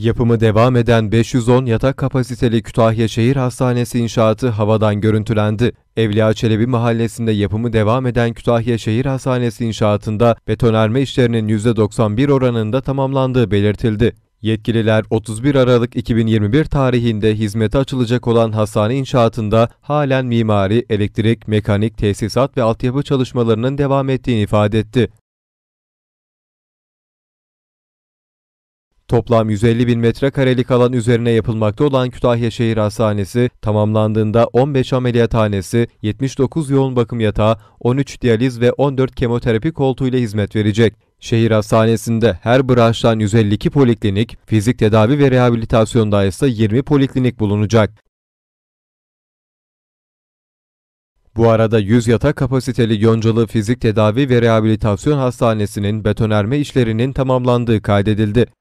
Yapımı devam eden 510 yatak kapasiteli Kütahya Şehir Hastanesi inşaatı havadan görüntülendi. Evliya Çelebi mahallesinde yapımı devam eden Kütahya Şehir Hastanesi inşaatında betonarme işlerinin %91 oranında tamamlandığı belirtildi. Yetkililer 31 Aralık 2021 tarihinde hizmete açılacak olan hastane inşaatında halen mimari, elektrik, mekanik, tesisat ve altyapı çalışmalarının devam ettiğini ifade etti. Toplam 150 bin metrekarelik alan üzerine yapılmakta olan Kütahya Şehir Hastanesi tamamlandığında 15 ameliyathanesi, 79 yoğun bakım yatağı, 13 diyaliz ve 14 kemoterapi koltuğuyla hizmet verecek. Şehir hastanesinde her branştan 152 poliklinik, fizik tedavi ve rehabilitasyonda ise 20 poliklinik bulunacak. Bu arada 100 yatak kapasiteli Yoncalı Fizik Tedavi ve Rehabilitasyon Hastanesi'nin betonerme işlerinin tamamlandığı kaydedildi.